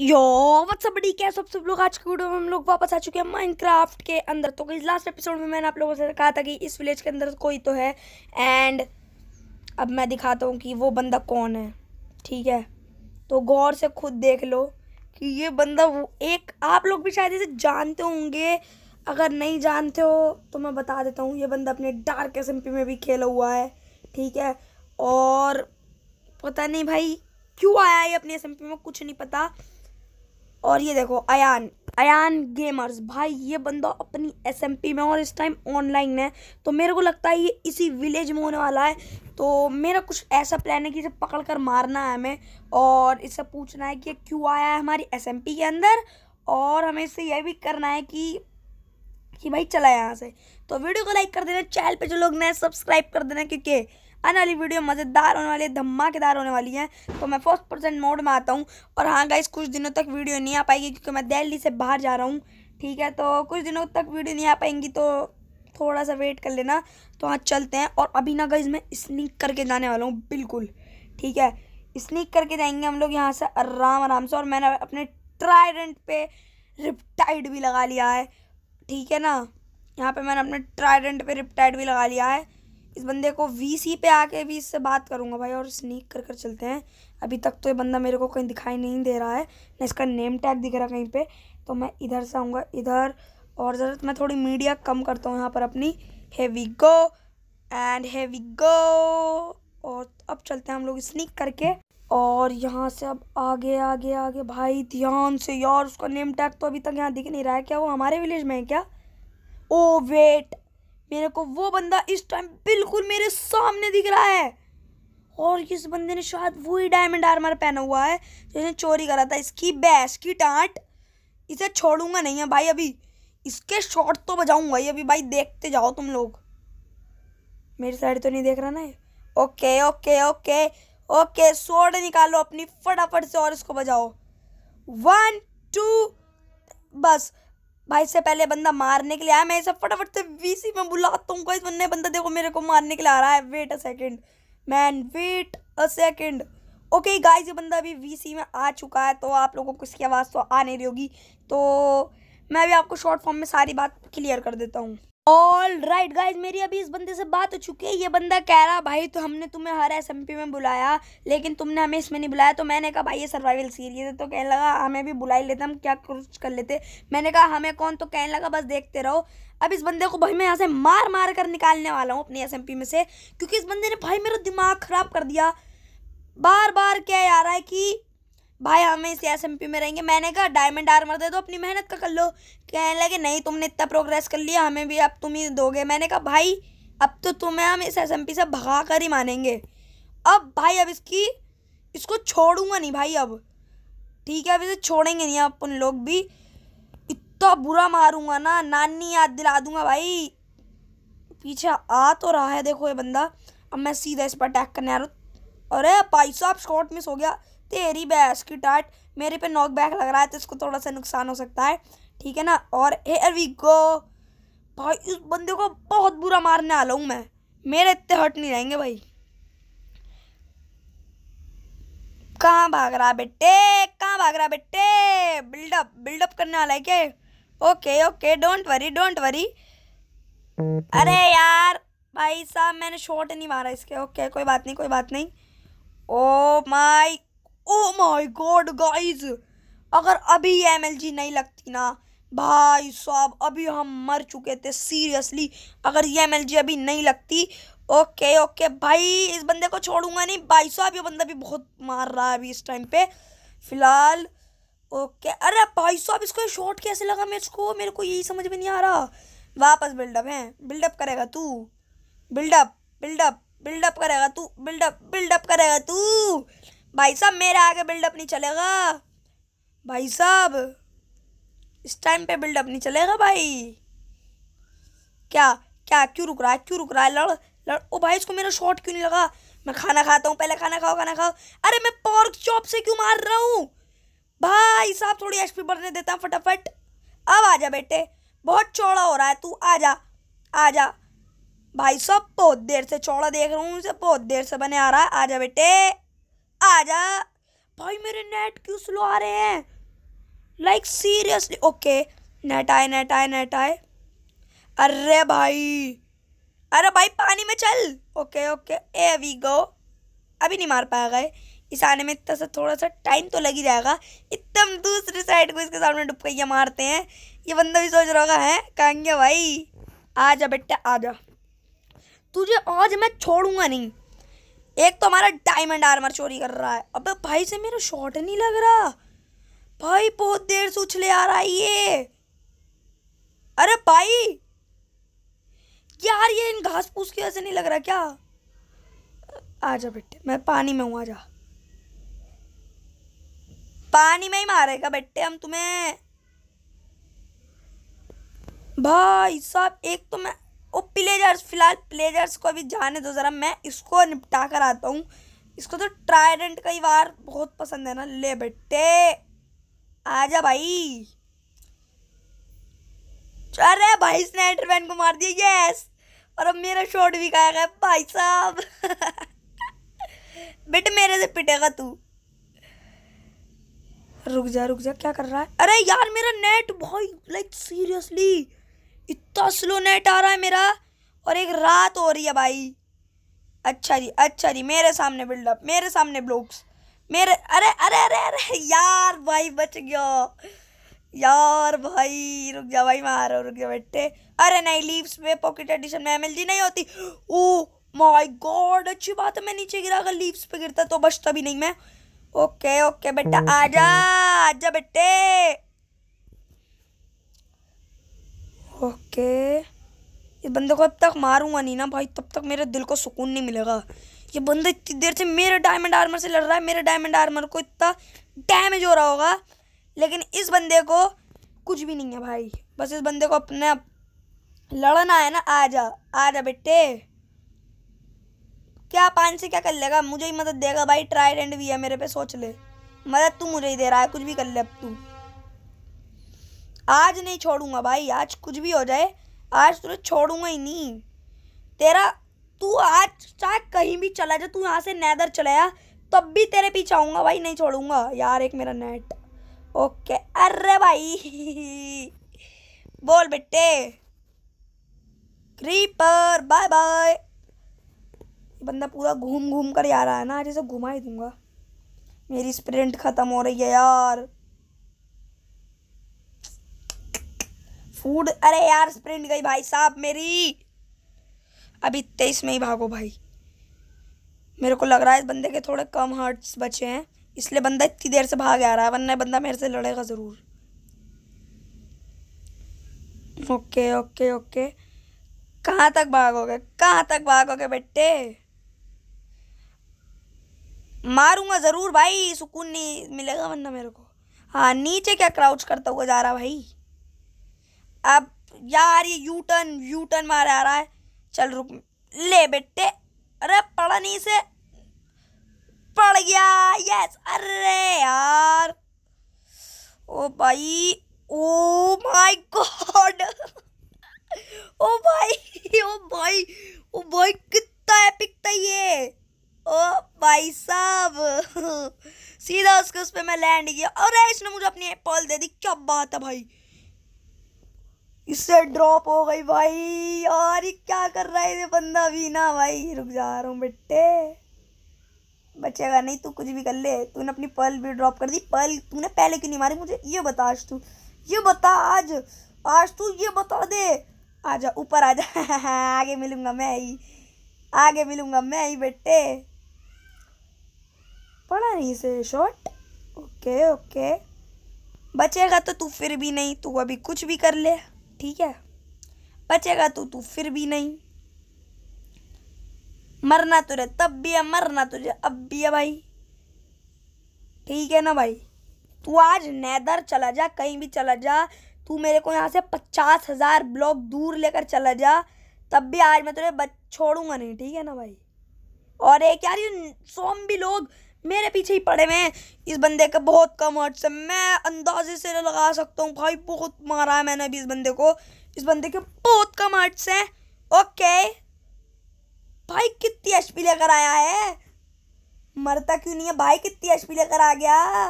yo what's up बड़ी क्या सब सब लोग आज के वीडियो में हम लोग वापस आ चुके हैं माइनक्राफ्ट के अंदर तो इस लास्ट एपिसोड में मैंने आप लोगों से कहा था कि इस विलेज के अंदर कोई तो है एंड अब मैं दिखाता हूँ कि वो बंदा कौन है ठीक है तो गौर से खुद देख लो कि ये बंदा वो एक आप लोग भी शायद इसे जानते होंगे अगर नहीं जानते हो तो मैं बता देता हूँ ये बंदा अपने डार्क एस में भी खेला हुआ है ठीक है और पता नहीं भाई क्यों आया ये अपने एस में कुछ नहीं पता और ये देखो अयान अयान गेमर्स भाई ये बंदा अपनी एस में और इस टाइम ऑनलाइन है तो मेरे को लगता है ये इसी विलेज में होने वाला है तो मेरा कुछ ऐसा प्लान है कि इसे पकड़ कर मारना है हमें और इससे पूछना है कि क्यों आया है हमारी एस के अंदर और हमें इससे यह भी करना है कि कि भाई चला यहाँ से तो वीडियो को लाइक कर देना चैनल पे जो लोग नए सब्सक्राइब कर देना क्योंकि आने वाली वीडियो मज़ेदार होने वाली है धमाकेदार होने वाली है तो मैं फर्स्ट परसेंट मोड में आता हूँ और हाँ गाइस कुछ दिनों तक वीडियो नहीं आ पाएगी क्योंकि मैं दिल्ली से बाहर जा रहा हूँ ठीक है तो कुछ दिनों तक वीडियो नहीं आ पाएंगी तो थोड़ा सा वेट कर लेना तो हाँ चलते हैं और अभी ना गाइज मैं स्निक करके जाने वाला हूँ बिल्कुल ठीक है स्निक करके जाएंगे हम लोग यहाँ से आराम आराम से और मैंने अपने ट्राइडेंट पे रिपटाइड भी लगा लिया है ठीक है ना यहाँ पे मैंने अपने ट्राइडेंट पे रिपटाइड भी लगा लिया है इस बंदे को वीसी पे आके भी इससे बात करूंगा भाई और स्नीक कर कर चलते हैं अभी तक तो ये बंदा मेरे को कहीं दिखाई नहीं दे रहा है ना इसका नेम टैग दिख रहा कहीं पे तो मैं इधर से आऊँगा इधर और ज़रूरत मैं थोड़ी मीडिया कम करता हूँ यहाँ पर अपनी heavy go and heavy go और अब चलते हैं हम लोग स्नीक करके और यहाँ से अब आगे आगे आगे भाई ध्यान से यार उसका नेम टैग तो अभी तक यहाँ दिख नहीं रहा है क्या वो हमारे विलेज में है क्या ओ वेट मेरे को वो बंदा इस टाइम बिल्कुल मेरे सामने दिख रहा है और इस बंदे ने शायद वही डायमंड आर्मर पहना हुआ है जिसने चोरी करा था इसकी बैस की टाट इसे छोड़ूंगा नहीं है भाई अभी इसके शॉट तो बजाऊंगा ये अभी भाई देखते जाओ तुम लोग मेरी साइड तो नहीं देख रहा ना ये okay okay okay okay short निकालो अपनी फटाफट से और इसको बजाओ वन टू बस भाई इससे पहले बंदा मारने के लिए आया मैं इसे फटाफट से वीसी में बुलाता हूँ कोई बंदे बंदा देखो मेरे को मारने के लिए आ रहा है wait a second man wait a second okay guys ये बंदा अभी वीसी में आ चुका है तो आप लोगों को इसकी आवाज़ तो आ नहीं रही होगी तो मैं भी आपको शॉर्ट फॉर्म में सारी बात क्लियर कर देता हूँ ऑल राइट गाइज मेरी अभी इस बंदे से बात हो चुकी है ये बंदा कह रहा भाई तो हमने तुम्हें हर एस में बुलाया लेकिन तुमने हमें इसमें नहीं बुलाया तो मैंने कहा भाई ये सर्वाइवल सीरीज है तो कहने लगा हमें भी बुला ही लेते हम क्या कुछ कर लेते मैंने कहा हमें कौन तो कहने लगा बस देखते रहो अब इस बंदे को भाई मैं यहाँ से मार मार कर निकालने वाला हूँ अपनी एस में से क्योंकि इस बंदे ने भाई मेरा दिमाग ख़राब कर दिया बार बार क्या आ रहा है कि भाई हमें इसी एस में रहेंगे मैंने कहा डायमंड आर्मर दे दो अपनी मेहनत का कर लो कहने लगे नहीं तुमने इतना प्रोग्रेस कर लिया हमें भी अब तुम ही दोगे मैंने कहा भाई अब तो तुम्हें हम इस एस से भगा कर ही मानेंगे अब भाई अब इसकी इसको छोड़ूंगा नहीं भाई अब ठीक है अब इसे छोड़ेंगे नहीं अब उन लोग भी इतना बुरा मारूंगा ना नानी याद दिला दूंगा भाई पीछे आ तो रहा है देखो ये बंदा अब मैं सीधा इस पर अटैक करने आ रहा हूँ अरे पाई साहब शॉर्ट मिस हो गया तेरी बैस की टाट मेरे पे नॉक बैक लग रहा है तो इसको थोड़ा सा नुकसान हो सकता है ठीक है ना और हेयर वी गो भाई इस बंदे को बहुत बुरा मारने वाला हूँ मैं मेरे इतने हट नहीं रहेंगे भाई कहाँ भाग रहा बेटे कहाँ भाग रहा बेटे बिल्डअप बिल्डअप करने वाला है क्या okay okay don't worry don't worry अरे यार भाई साहब मैंने शॉट नहीं मारा इसके ओके कोई बात नहीं कोई बात नहीं oh oh my oh my god guys अगर अभी ये एमएलजी नहीं लगती ना भाई साहब अभी हम मर चुके थे सीरियसली अगर ये एमएलजी अभी नहीं लगती ओके ओके भाई इस बंदे को छोड़ूंगा नहीं भाई साहब ये बंदा भी बहुत मार रहा है अभी इस टाइम पे फिलहाल ओके अरे भाई साहब इसको शॉट कैसे लगा मैं इसको मेरे को यही समझ में नहीं आ रहा वापस बिल्डअप है बिल्डअप करेगा तू बिल्डअप बिल्डअप बिल्डअप करेगा तू बिल्डअप बिल्डअप करेगा तू भाई साहब मेरे आगे बिल्डअप नहीं चलेगा भाई साहब इस टाइम पे बिल्डअप नहीं चलेगा भाई क्या क्या क्यों रुक रहा है क्यों रुक रहा है लड़ लड़ ओ भाई इसको मेरा शॉट क्यों नहीं लगा मैं खाना खाता हूँ पहले खाना खाओ खाना खाओ अरे मैं पॉर्क चॉप से क्यों मार रहा हूँ भाई साहब थोड़ी एच बढ़ने देता हूँ फटाफट अब आ जा बेटे बहुत चौड़ा हो रहा है तू आ जा आ जा भाई साहब बहुत देर से चौड़ा देख रहा हूँ उसे बहुत देर से बने आ रहा है आ जा बेटे आजा भाई मेरे नेट क्यों स्लो आ रहे हैं लाइक सीरियसली ओके नेट आए नेट आए नेट आए अरे भाई अरे भाई पानी में चल ओके ओके ए वी गो अभी नहीं मार पाएगा इस आने में इतना सा थोड़ा सा टाइम तो लग ही जाएगा एकदम दूसरी साइड को इसके सामने डुबकैया मारते हैं ये बंदा भी सोच रहा होगा है कहेंगे भाई आजा बेटा आजा तुझे आज मैं छोड़ूंगा नहीं एक तो हमारा डायमंड आर्मर चोरी कर रहा है अबे भाई से मेरा शॉट नहीं लग रहा भाई बहुत देर से उछले आ रहा है ये अरे भाई यार ये इन घास फूस की वजह से नहीं लग रहा क्या आ जा बेटे मैं पानी में हूँ जा पानी में ही मारेगा बेटे हम तुम्हें भाई साहब एक तो मैं और प्लेजर्स फिलहाल प्लेजर्स को अभी जाने दो ज़रा मैं इसको निपटा कर आता हूँ इसको तो ट्राइडेंट कई बार बहुत पसंद है ना ले बेटे आजा भाई अरे भाई इसने एंटरमैन को मार दिया यस और अब मेरा शॉट भी खाया गया भाई साहब बेटे मेरे से पिटेगा तू रुक जा रुक जा क्या कर रहा है अरे यार मेरा नेट भाई लाइक सीरियसली इतना स्लो नेट आ रहा है मेरा और एक रात हो रही है भाई अच्छा जी अच्छा जी मेरे सामने बिल्डअप मेरे सामने ब्लॉक्स मेरे अरे अरे अरे अरे यार भाई बच गया यार भाई रुक जा भाई मारो रुक जा बैठे अरे नहीं लीव्स में पॉकेट एडिशन में एमएलजी नहीं होती ओ माय गॉड अच्छी बात है मैं नीचे गिरा अगर लीव्स पे गिरता तो बचता भी नहीं मैं ओके ओके बेटा आजा आजा बेटे ओके इस बंदे को अब तक मारूंगा नहीं ना भाई तब तक मेरे दिल को सुकून नहीं मिलेगा ये बंदा इतनी देर से मेरे डायमंड आर्मर से लड़ रहा है मेरे डायमंड आर्मर को इतना डैमेज हो रहा होगा लेकिन इस बंदे को कुछ भी नहीं है भाई बस इस बंदे को अपने लड़ना है ना आ जा आ जा बेटे क्या पान से क्या कर लेगा मुझे ही मदद देगा भाई ट्राइड एंड भी है मेरे पे सोच ले मदद तू मुझे ही दे रहा है कुछ भी कर ले अब तू आज नहीं छोड़ूंगा भाई आज कुछ भी हो जाए आज तुझे छोड़ूंगा ही नहीं तेरा तू आज चाहे कहीं भी चला जा तू यहाँ से नैदर चलाया तब भी तेरे पीछे आऊँगा भाई नहीं छोड़ूंगा यार एक मेरा नेट ओके अरे भाई बोल बेटे क्रीपर बाय बाय बंदा पूरा घूम घूम कर यार रहा है ना इसे घुमा ही दूंगा मेरी स्प्रिंट ख़त्म हो रही है यार फूड अरे यार स्प्रिंट गई भाई साहब मेरी अभी तेईस में ही भागो भाई मेरे को लग रहा है इस बंदे के थोड़े कम हार्ट्स बचे हैं इसलिए बंदा इतनी देर से भाग आ रहा है वरना बंदा मेरे से लड़ेगा ज़रूर ओके ओके ओके कहाँ तक भागोगे कहाँ तक भागोगे बेटे मारूंगा ज़रूर भाई सुकून नहीं मिलेगा वरना मेरे को हाँ नीचे क्या क्राउच करता हुआ जा रहा भाई अब यार ये यू टर्न यू टर्न मार आ रहा है चल रुक ले बेटे अरे पड़ा नहीं से पड़ गया यस अरे यार ओ भाई ओ माय गॉड ओ भाई ओ भाई ओ भाई कितना एपिक था ये ओ भाई साहब सीधा उसके उस पर मैं लैंड किया और इसने मुझे अपनी पॉल दे दी क्या बात है भाई इससे ड्रॉप हो गई भाई यार ये क्या कर रहा है ये बंदा भी ना भाई रुक जा रहा हूँ बेटे बचेगा नहीं तू कुछ भी कर ले तूने अपनी पल भी ड्रॉप कर दी पल तूने पहले क्यों नहीं मारी मुझे ये बता आज तू ये बता आज आज तू ये बता दे आजा ऊपर आ जा आगे मिलूंगा मैं ही आगे मिलूंगा मैं ही बेटे पड़ा नहीं से शॉट ओके ओके बचेगा तो तू फिर भी नहीं तू अभी कुछ भी कर ले ठीक है बचेगा तो तू फिर भी नहीं मरना तुझे तब भी है मरना तुझे अब भी है भाई ठीक है ना भाई तू आज नैदर चला जा कहीं भी चला जा तू मेरे को यहाँ से पचास हज़ार ब्लॉक दूर लेकर चला जा तब भी आज मैं तुझे बच छोड़ूंगा नहीं ठीक है ना भाई और एक यार ये सोम भी लोग मेरे पीछे ही पड़े हुए हैं इस बंदे का बहुत कम हर्ट्स है मैं अंदाजे से लगा सकता हूँ भाई बहुत मारा है मैंने अभी इस बंदे को इस बंदे के बहुत कम हर्ट्स हैं ओके भाई कितनी एच पी लेकर आया है मरता क्यों नहीं है भाई कितनी एच पी लेकर आ गया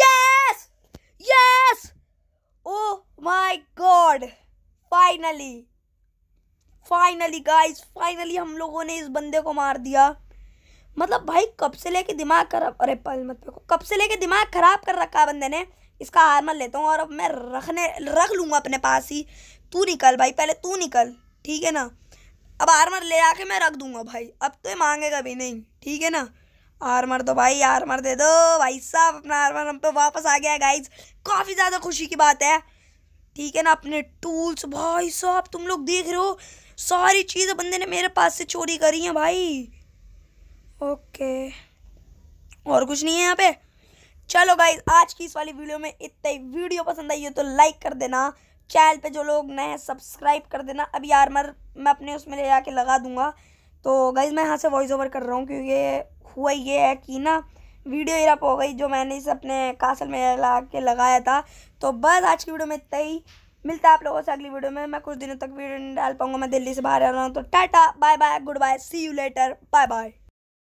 yes yes oh my god finally finally guys finally हम लोगों ने इस बंदे को मार दिया मतलब भाई कब से लेके दिमाग खराब अरे पल मत फेंको कब से लेके दिमाग खराब कर रखा है बंदे ने इसका आर्मर लेता हूँ और अब मैं रखने रख लूँगा अपने पास ही तू निकल भाई पहले तू निकल ठीक है ना अब आर्मर ले आके मैं रख दूंगा भाई अब तो ये मांगेगा भी नहीं ठीक है ना आर्मर दो तो भाई आर्मर दे दो भाई साहब अपना आर्मर हम पे तो वापस आ गया है गाइज काफ़ी ज़्यादा खुशी की बात है ठीक है ना अपने टूल्स भाई साहब तुम लोग देख रहे हो सारी चीज़ें बंदे ने मेरे पास से चोरी करी हैं भाई ओके और कुछ नहीं है यहाँ पे चलो गाइज आज की इस वाली वीडियो में इतना ही वीडियो पसंद आई हो तो लाइक कर देना चैनल पे जो लोग नए हैं सब्सक्राइब कर देना अभी यार मर मैं अपने उसमें ले जाके लगा दूंगा तो गाइज मैं यहाँ से वॉइस ओवर कर रहा हूँ क्योंकि हुआ ये है कि ना वीडियो इरप हो गई जो मैंने इसे अपने कासल में ला के लगाया था तो बस आज की वीडियो में इतना ही मिलता है आप लोगों से अगली वीडियो में मैं कुछ दिनों तक वीडियो नहीं डाल पाऊंगा मैं दिल्ली से बाहर आ रहा हूँ तो tata bye bye good bye see you later bye bye